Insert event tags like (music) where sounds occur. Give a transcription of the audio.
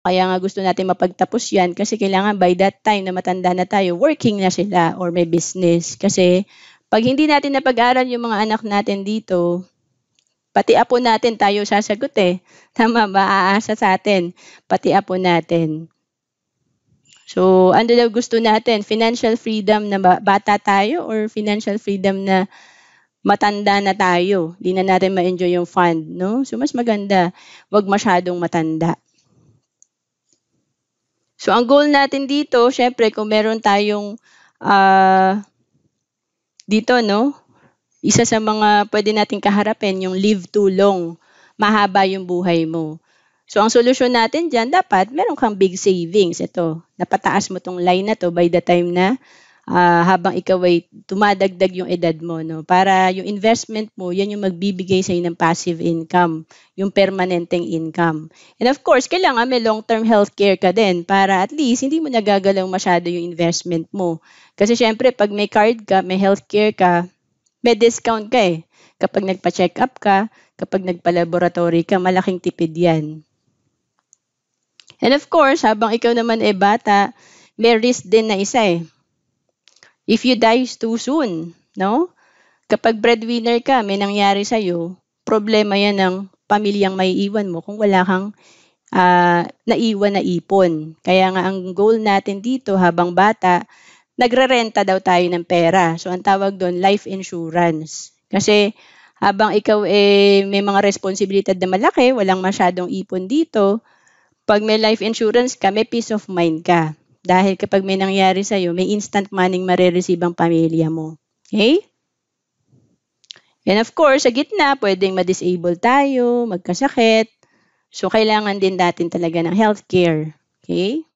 Kaya nga gusto natin mapagtapos yan kasi kailangan by that time na matanda na tayo, working na sila or may business. Kasi pag hindi natin napag-aral yung mga anak natin dito, pati apo natin tayo sasagot eh. (laughs) Tama ba? Aasa sa atin. Pati apo natin. So, ano daw gusto natin? Financial freedom na bata tayo or financial freedom na matanda na tayo. Di na natin ma-enjoy yung fund, no? So, mas maganda, wag masyadong matanda. So, ang goal natin dito, syempre, kung meron tayong uh, dito, no? Isa sa mga pwede natin kaharapin, yung live too long. Mahaba yung buhay mo. So, ang solusyon natin dyan, dapat meron kang big savings. Ito, napataas mo tong line na to by the time na uh, habang ikaw ay tumadagdag yung edad mo no para yung investment mo yan yung magbibigay sa ng passive income yung permanenteng income and of course kailangan may long term healthcare ka din para at least hindi mo nagagalaw masyado yung investment mo kasi syempre pag may card ka may healthcare ka may discount ka eh kapag nagpa-check up ka kapag nagpa-laboratory ka malaking tipid yan And of course, habang ikaw naman ay bata, may risk din na isa eh if you die too soon, no? Kapag breadwinner ka, may nangyari sa iyo, problema yan ng pamilyang may iwan mo kung wala kang uh, naiwan na ipon. Kaya nga ang goal natin dito habang bata, nagrerenta daw tayo ng pera. So ang tawag doon, life insurance. Kasi habang ikaw eh, may mga responsibilidad na malaki, walang masyadong ipon dito, pag may life insurance ka, may peace of mind ka. Dahil kapag may nangyari sa'yo, may instant money marireceive ang pamilya mo. Okay? And of course, sa gitna, pwedeng ma-disable tayo, magkasakit. So, kailangan din natin talaga ng healthcare. Okay?